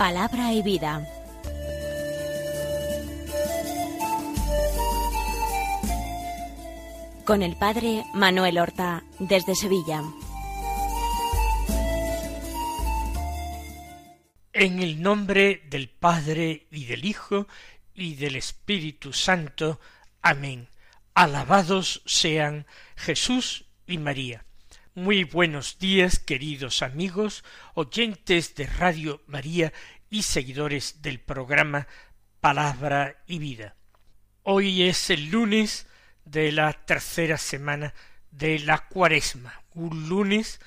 Palabra y Vida. Con el padre Manuel Horta, desde Sevilla. En el nombre del Padre y del Hijo y del Espíritu Santo. Amén. Alabados sean Jesús y María. Muy buenos días, queridos amigos, oyentes de Radio María y seguidores del programa Palabra y Vida. Hoy es el lunes de la tercera semana de la Cuaresma, un lunes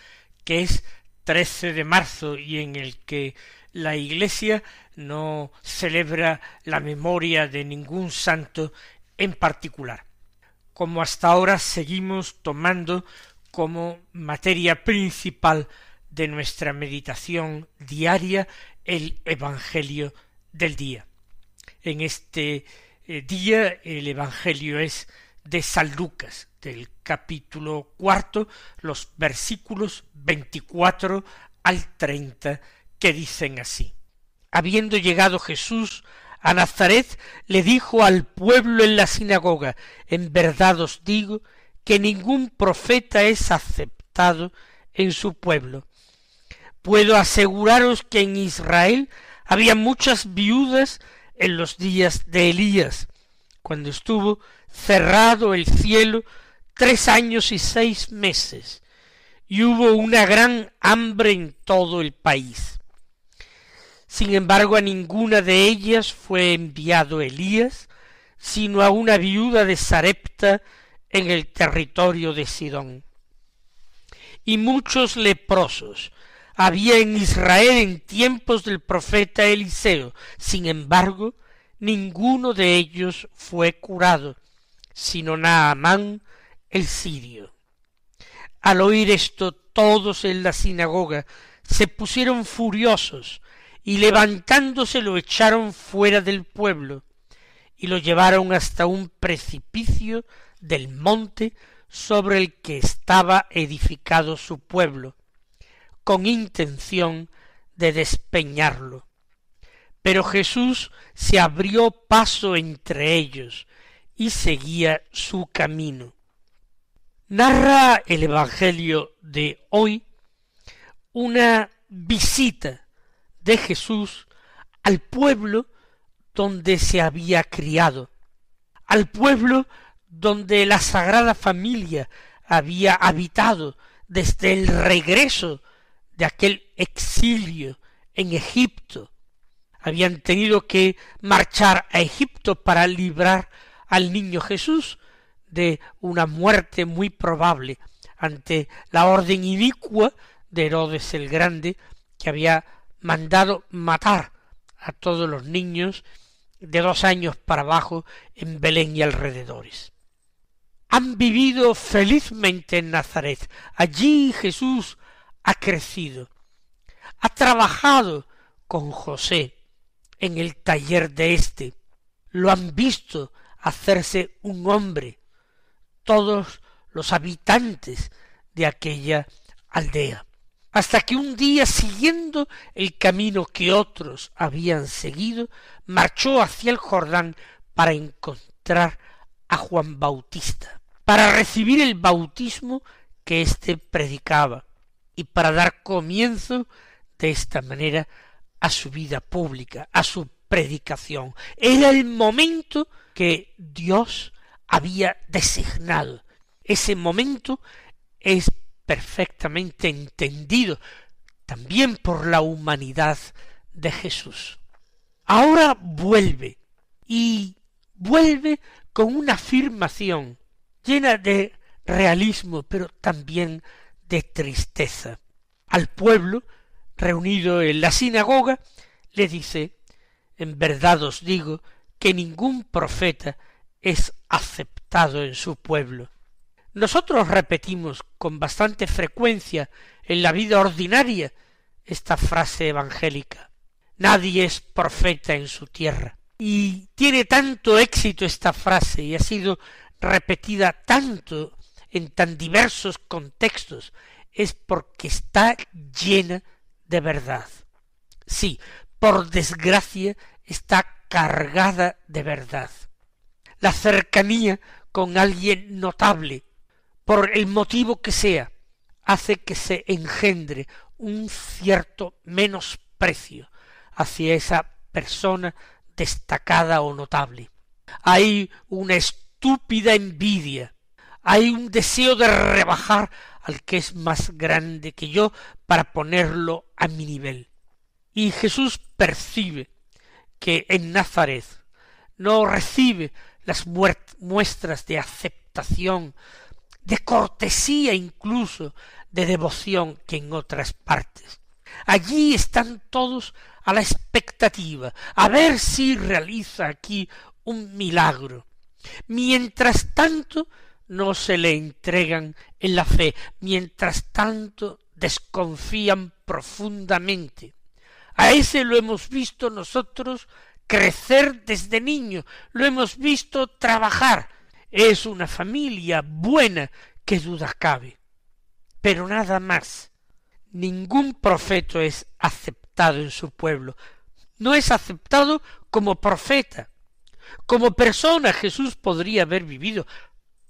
que es trece de marzo y en el que la Iglesia no celebra la memoria de ningún santo en particular. Como hasta ahora seguimos tomando como materia principal de nuestra meditación diaria el Evangelio del día. En este eh, día el Evangelio es de San Lucas, del capítulo cuarto, los versículos veinticuatro al treinta, que dicen así. Habiendo llegado Jesús a Nazaret, le dijo al pueblo en la sinagoga, en verdad os digo, que ningún profeta es aceptado en su pueblo. Puedo aseguraros que en Israel había muchas viudas en los días de Elías, cuando estuvo cerrado el cielo tres años y seis meses, y hubo una gran hambre en todo el país. Sin embargo, a ninguna de ellas fue enviado Elías, sino a una viuda de Sarepta en el territorio de Sidón. Y muchos leprosos había en Israel en tiempos del profeta Eliseo. Sin embargo, ninguno de ellos fue curado, sino Naamán el sirio. Al oír esto, todos en la sinagoga se pusieron furiosos y levantándose lo echaron fuera del pueblo y lo llevaron hasta un precipicio del monte sobre el que estaba edificado su pueblo, con intención de despeñarlo. Pero Jesús se abrió paso entre ellos y seguía su camino. Narra el Evangelio de hoy una visita de Jesús al pueblo donde se había criado, al pueblo donde la Sagrada Familia había habitado desde el regreso de aquel exilio en Egipto. Habían tenido que marchar a Egipto para librar al niño Jesús de una muerte muy probable ante la orden inicua de Herodes el Grande, que había mandado matar a todos los niños de dos años para abajo en Belén y alrededores han vivido felizmente en Nazaret. Allí Jesús ha crecido, ha trabajado con José en el taller de este, lo han visto hacerse un hombre, todos los habitantes de aquella aldea, hasta que un día, siguiendo el camino que otros habían seguido, marchó hacia el Jordán para encontrar a Juan Bautista para recibir el bautismo que éste predicaba y para dar comienzo de esta manera a su vida pública, a su predicación. Era el momento que Dios había designado. Ese momento es perfectamente entendido también por la humanidad de Jesús. Ahora vuelve y vuelve con una afirmación llena de realismo, pero también de tristeza. Al pueblo, reunido en la sinagoga, le dice, en verdad os digo que ningún profeta es aceptado en su pueblo. Nosotros repetimos con bastante frecuencia en la vida ordinaria esta frase evangélica. Nadie es profeta en su tierra. Y tiene tanto éxito esta frase y ha sido repetida tanto en tan diversos contextos es porque está llena de verdad. Sí, por desgracia está cargada de verdad. La cercanía con alguien notable, por el motivo que sea, hace que se engendre un cierto menosprecio hacia esa persona destacada o notable. Hay una estúpida envidia. Hay un deseo de rebajar al que es más grande que yo para ponerlo a mi nivel. Y Jesús percibe que en Nazaret no recibe las muestras de aceptación, de cortesía incluso, de devoción que en otras partes. Allí están todos a la expectativa, a ver si realiza aquí un milagro. Mientras tanto, no se le entregan en la fe, mientras tanto desconfían profundamente. A ese lo hemos visto nosotros crecer desde niño, lo hemos visto trabajar. Es una familia buena, que duda cabe. Pero nada más. Ningún profeto es aceptado en su pueblo. No es aceptado como profeta. Como persona Jesús podría haber vivido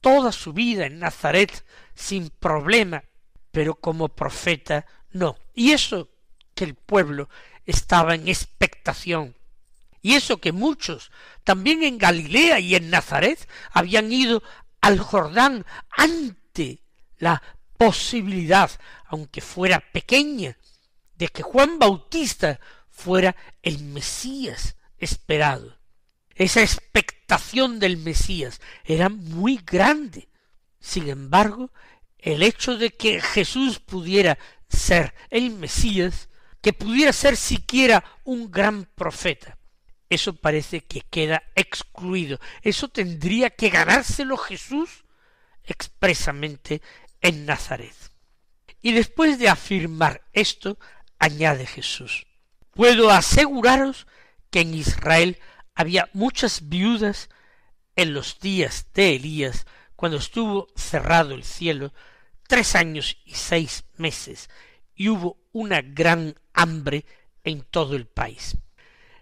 toda su vida en Nazaret sin problema, pero como profeta no. Y eso que el pueblo estaba en expectación. Y eso que muchos, también en Galilea y en Nazaret, habían ido al Jordán ante la posibilidad, aunque fuera pequeña, de que Juan Bautista fuera el Mesías esperado. Esa expectación del Mesías era muy grande. Sin embargo, el hecho de que Jesús pudiera ser el Mesías, que pudiera ser siquiera un gran profeta, eso parece que queda excluido. Eso tendría que ganárselo Jesús expresamente en Nazaret. Y después de afirmar esto, añade Jesús, puedo aseguraros que en Israel había muchas viudas en los días de Elías, cuando estuvo cerrado el cielo, tres años y seis meses, y hubo una gran hambre en todo el país.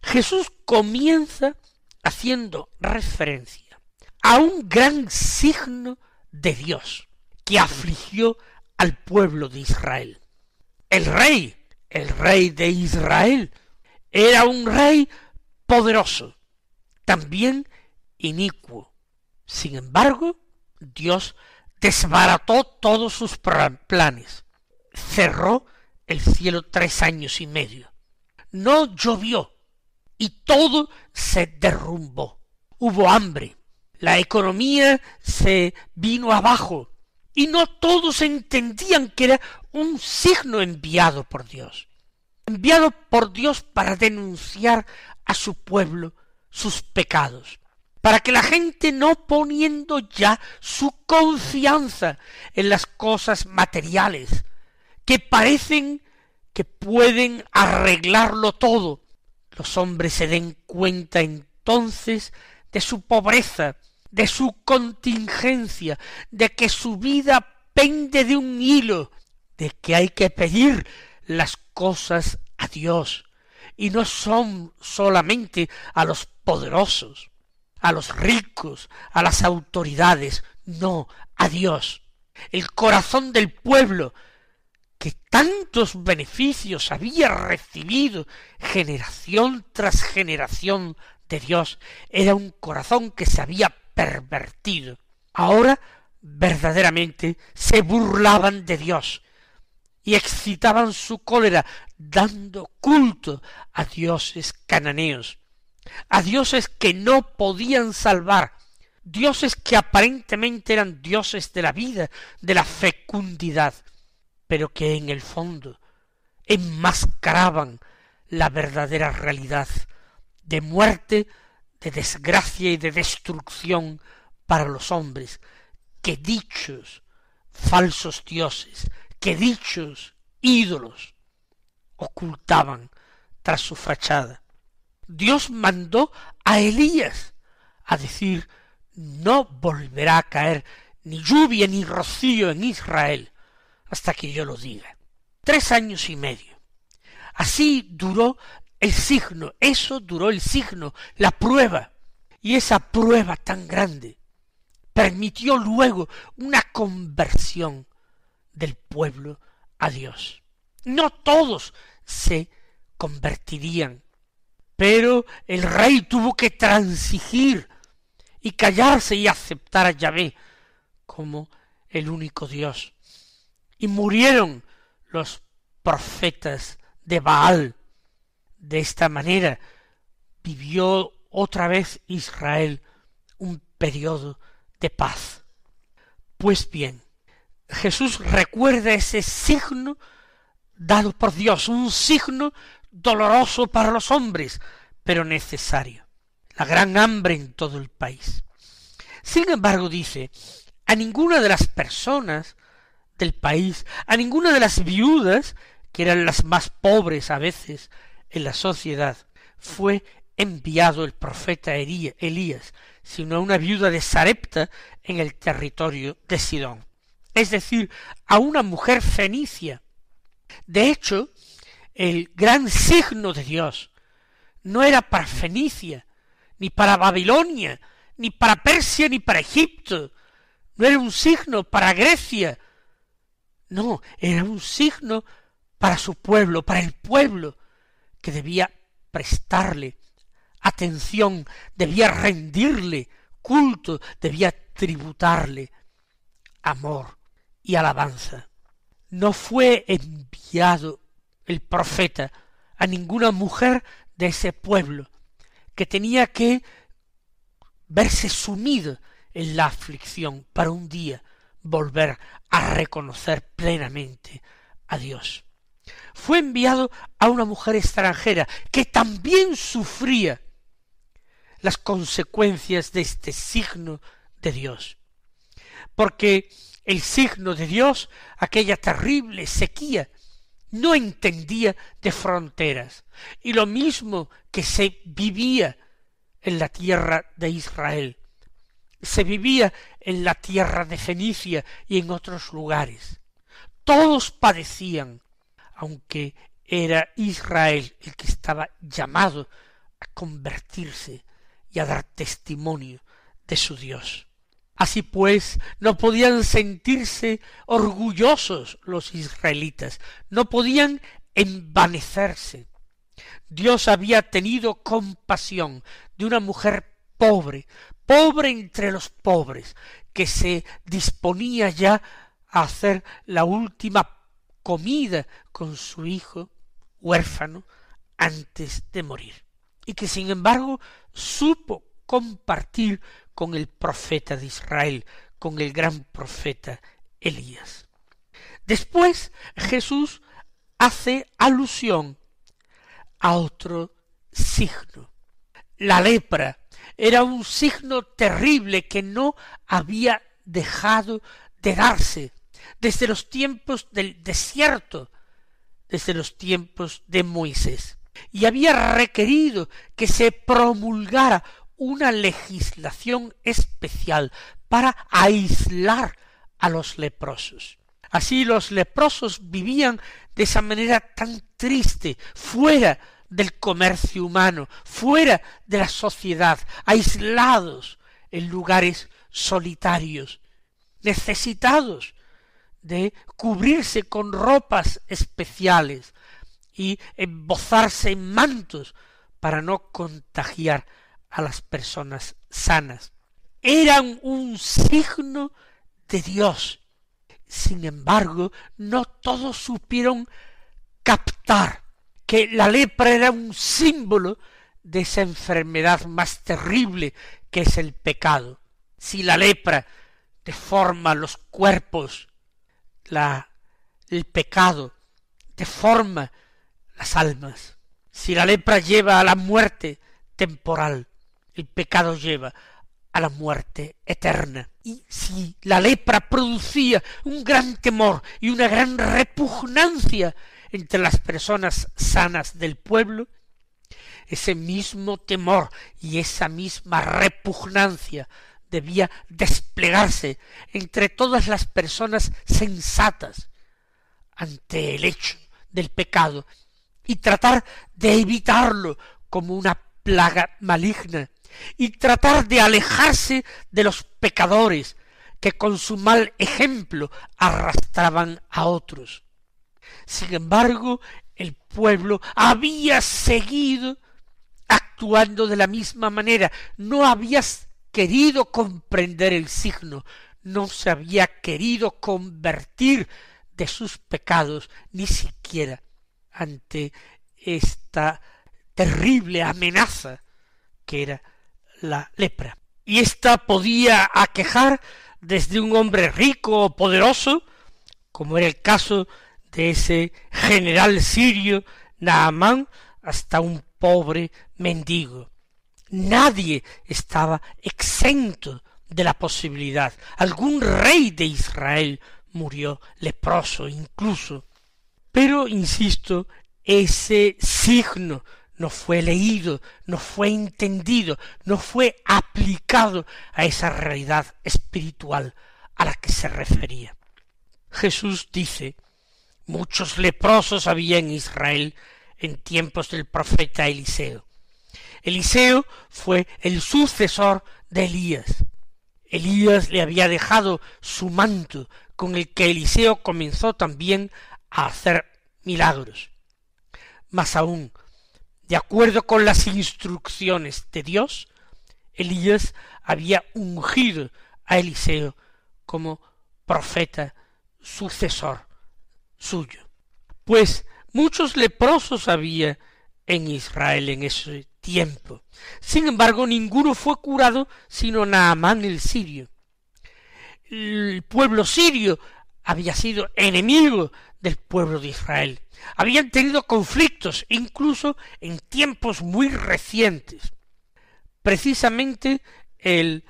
Jesús comienza haciendo referencia a un gran signo de Dios que afligió al pueblo de Israel. El rey, el rey de Israel, era un rey poderoso, también inicuo. Sin embargo, Dios desbarató todos sus planes, cerró el cielo tres años y medio. No llovió y todo se derrumbó. Hubo hambre, la economía se vino abajo y no todos entendían que era un signo enviado por Dios, enviado por Dios para denunciar a su pueblo sus pecados, para que la gente no poniendo ya su confianza en las cosas materiales, que parecen que pueden arreglarlo todo, los hombres se den cuenta entonces de su pobreza, de su contingencia, de que su vida pende de un hilo, de que hay que pedir las cosas a Dios, y no son solamente a los poderosos, a los ricos, a las autoridades, no, a Dios. El corazón del pueblo que tantos beneficios había recibido generación tras generación de Dios era un corazón que se había pervertido. Ahora verdaderamente se burlaban de Dios y excitaban su cólera dando culto a dioses cananeos a dioses que no podían salvar, dioses que aparentemente eran dioses de la vida, de la fecundidad, pero que en el fondo enmascaraban la verdadera realidad de muerte, de desgracia y de destrucción para los hombres, que dichos falsos dioses, que dichos ídolos ocultaban tras su fachada. Dios mandó a Elías a decir, no volverá a caer ni lluvia ni rocío en Israel hasta que yo lo diga. Tres años y medio. Así duró el signo, eso duró el signo, la prueba. Y esa prueba tan grande permitió luego una conversión del pueblo a Dios. No todos se convertirían pero el rey tuvo que transigir y callarse y aceptar a Yahvé como el único Dios. Y murieron los profetas de Baal. De esta manera vivió otra vez Israel un periodo de paz. Pues bien, Jesús recuerda ese signo dado por Dios, un signo doloroso para los hombres, pero necesario. La gran hambre en todo el país. Sin embargo, dice, a ninguna de las personas del país, a ninguna de las viudas, que eran las más pobres a veces en la sociedad, fue enviado el profeta Elías, sino a una viuda de Sarepta en el territorio de Sidón, es decir, a una mujer fenicia. De hecho, el gran signo de Dios no era para Fenicia, ni para Babilonia, ni para Persia, ni para Egipto, no era un signo para Grecia, no, era un signo para su pueblo, para el pueblo, que debía prestarle atención, debía rendirle culto, debía tributarle amor y alabanza. No fue enviado el profeta a ninguna mujer de ese pueblo, que tenía que verse sumido en la aflicción para un día volver a reconocer plenamente a Dios. Fue enviado a una mujer extranjera que también sufría las consecuencias de este signo de Dios. Porque el signo de Dios, aquella terrible sequía no entendía de fronteras. Y lo mismo que se vivía en la tierra de Israel, se vivía en la tierra de Fenicia y en otros lugares. Todos padecían, aunque era Israel el que estaba llamado a convertirse y a dar testimonio de su Dios. Así pues, no podían sentirse orgullosos los israelitas, no podían envanecerse. Dios había tenido compasión de una mujer pobre, pobre entre los pobres, que se disponía ya a hacer la última comida con su hijo huérfano antes de morir, y que sin embargo supo compartir con el profeta de Israel, con el gran profeta Elías. Después Jesús hace alusión a otro signo. La lepra era un signo terrible que no había dejado de darse desde los tiempos del desierto, desde los tiempos de Moisés, y había requerido que se promulgara una legislación especial para aislar a los leprosos. Así los leprosos vivían de esa manera tan triste, fuera del comercio humano, fuera de la sociedad, aislados en lugares solitarios, necesitados de cubrirse con ropas especiales y embozarse en mantos para no contagiar a las personas sanas. Eran un signo de Dios. Sin embargo, no todos supieron captar que la lepra era un símbolo de esa enfermedad más terrible que es el pecado. Si la lepra deforma los cuerpos, la, el pecado deforma las almas. Si la lepra lleva a la muerte temporal, el pecado lleva a la muerte eterna. Y si la lepra producía un gran temor y una gran repugnancia entre las personas sanas del pueblo, ese mismo temor y esa misma repugnancia debía desplegarse entre todas las personas sensatas ante el hecho del pecado y tratar de evitarlo como una plaga maligna y tratar de alejarse de los pecadores que con su mal ejemplo arrastraban a otros. Sin embargo, el pueblo había seguido actuando de la misma manera, no había querido comprender el signo, no se había querido convertir de sus pecados, ni siquiera ante esta terrible amenaza que era la lepra. Y ésta podía aquejar desde un hombre rico o poderoso, como era el caso de ese general sirio Naamán, hasta un pobre mendigo. Nadie estaba exento de la posibilidad. Algún rey de Israel murió leproso incluso. Pero, insisto, ese signo no fue leído, no fue entendido, no fue aplicado a esa realidad espiritual a la que se refería. Jesús dice, muchos leprosos había en Israel en tiempos del profeta Eliseo. Eliseo fue el sucesor de Elías. Elías le había dejado su manto con el que Eliseo comenzó también a hacer milagros. Más aún, de acuerdo con las instrucciones de Dios, Elías había ungido a Eliseo como profeta sucesor suyo. Pues muchos leprosos había en Israel en ese tiempo. Sin embargo, ninguno fue curado sino Naamán el sirio. El pueblo sirio había sido enemigo del pueblo de Israel. Habían tenido conflictos incluso en tiempos muy recientes. Precisamente el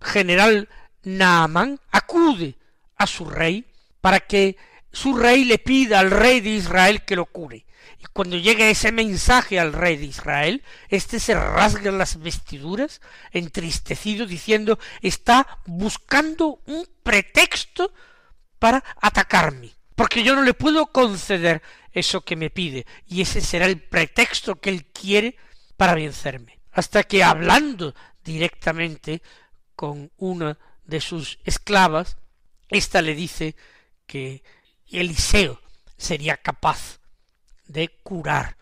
general Naamán acude a su rey para que su rey le pida al rey de Israel que lo cure. Y cuando llega ese mensaje al rey de Israel, éste se rasga las vestiduras, entristecido, diciendo está buscando un pretexto para atacarme, porque yo no le puedo conceder eso que me pide, y ese será el pretexto que él quiere para vencerme. Hasta que hablando directamente con una de sus esclavas, ésta le dice que Eliseo sería capaz de curar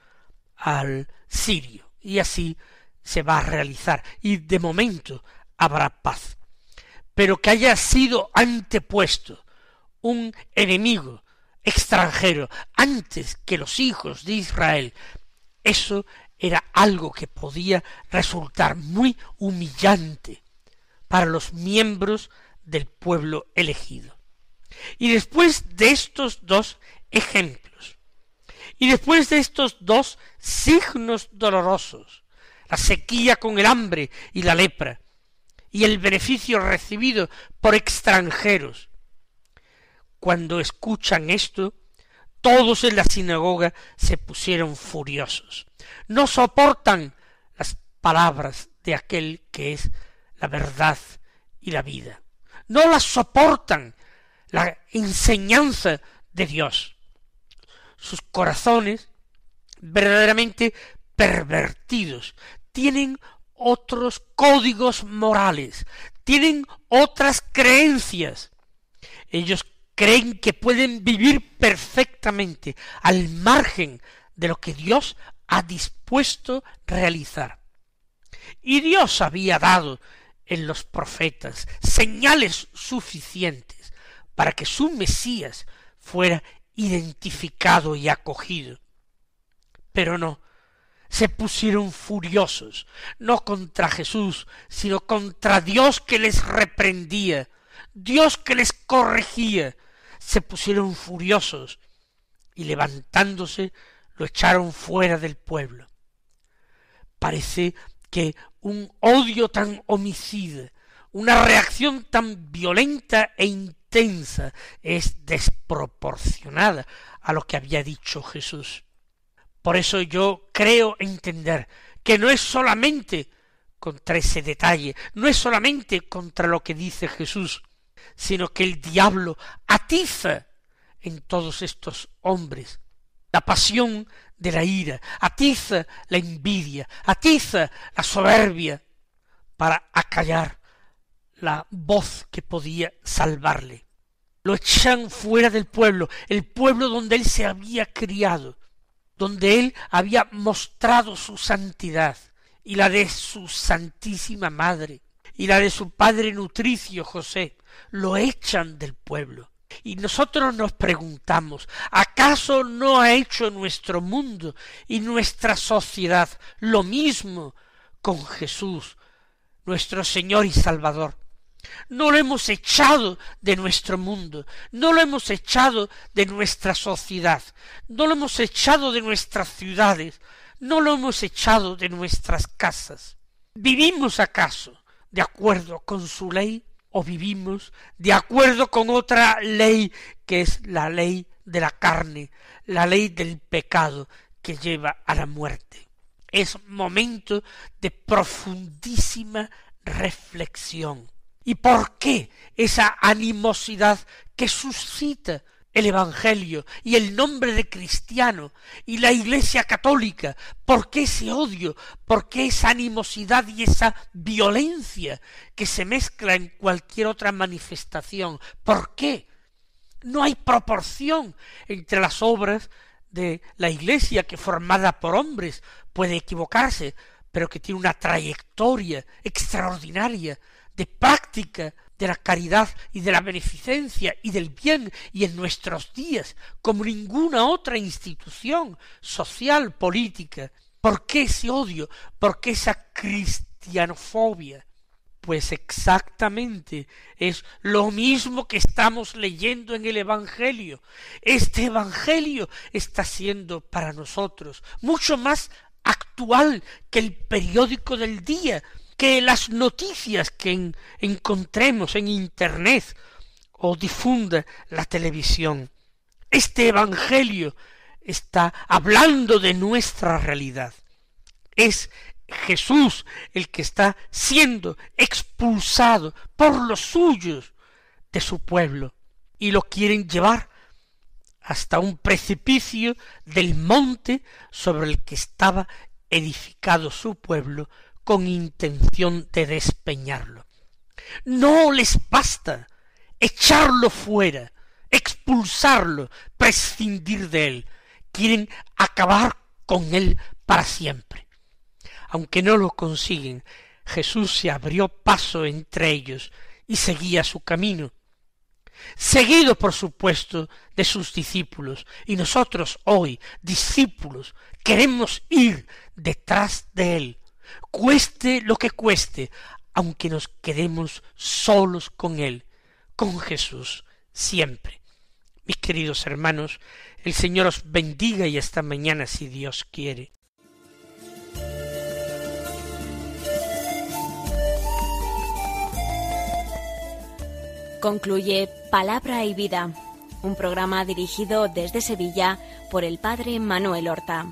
al sirio. Y así se va a realizar. Y de momento habrá paz. Pero que haya sido antepuesto un enemigo extranjero antes que los hijos de Israel, eso era algo que podía resultar muy humillante para los miembros del pueblo elegido. Y después de estos dos ejemplos, y después de estos dos signos dolorosos, la sequía con el hambre y la lepra, y el beneficio recibido por extranjeros, cuando escuchan esto, todos en la sinagoga se pusieron furiosos. No soportan las palabras de aquel que es la verdad y la vida. No las soportan la enseñanza de Dios. Sus corazones, verdaderamente pervertidos, tienen otros códigos morales, tienen otras creencias. Ellos creen que pueden vivir perfectamente al margen de lo que Dios ha dispuesto realizar. Y Dios había dado en los profetas señales suficientes para que su Mesías fuera identificado y acogido. Pero no, se pusieron furiosos, no contra Jesús, sino contra Dios que les reprendía, Dios que les corregía, se pusieron furiosos y levantándose lo echaron fuera del pueblo. Parece que un odio tan homicida, una reacción tan violenta e intensa es desproporcionada a lo que había dicho Jesús. Por eso yo creo entender que no es solamente contra ese detalle, no es solamente contra lo que dice Jesús, sino que el diablo atiza en todos estos hombres la pasión de la ira, atiza la envidia, atiza la soberbia, para acallar la voz que podía salvarle. Lo echan fuera del pueblo, el pueblo donde él se había criado, donde él había mostrado su santidad y la de su Santísima Madre y la de su padre nutricio José lo echan del pueblo. Y nosotros nos preguntamos, ¿acaso no ha hecho nuestro mundo y nuestra sociedad lo mismo con Jesús, nuestro Señor y Salvador? No lo hemos echado de nuestro mundo, no lo hemos echado de nuestra sociedad, no lo hemos echado de nuestras ciudades, no lo hemos echado de nuestras casas. ¿Vivimos acaso de acuerdo con su ley? o vivimos de acuerdo con otra ley que es la ley de la carne, la ley del pecado que lleva a la muerte. Es momento de profundísima reflexión. ¿Y por qué esa animosidad que suscita el Evangelio y el nombre de cristiano y la Iglesia católica? ¿Por qué ese odio? ¿Por qué esa animosidad y esa violencia que se mezcla en cualquier otra manifestación? ¿Por qué? No hay proporción entre las obras de la Iglesia que formada por hombres puede equivocarse, pero que tiene una trayectoria extraordinaria de práctica de la caridad y de la beneficencia y del bien y en nuestros días como ninguna otra institución social, política. ¿Por qué ese odio? ¿Por qué esa cristianofobia? Pues exactamente es lo mismo que estamos leyendo en el Evangelio. Este Evangelio está siendo para nosotros mucho más actual que el periódico del día, que las noticias que encontremos en Internet o difunda la televisión. Este Evangelio está hablando de nuestra realidad. Es Jesús el que está siendo expulsado por los suyos de su pueblo y lo quieren llevar hasta un precipicio del monte sobre el que estaba edificado su pueblo con intención de despeñarlo. No les basta echarlo fuera, expulsarlo, prescindir de él. Quieren acabar con él para siempre. Aunque no lo consiguen, Jesús se abrió paso entre ellos y seguía su camino, seguido por supuesto de sus discípulos, y nosotros hoy, discípulos, queremos ir detrás de él, cueste lo que cueste, aunque nos quedemos solos con Él, con Jesús, siempre. Mis queridos hermanos, el Señor os bendiga y hasta mañana si Dios quiere. Concluye Palabra y Vida, un programa dirigido desde Sevilla por el Padre Manuel Horta.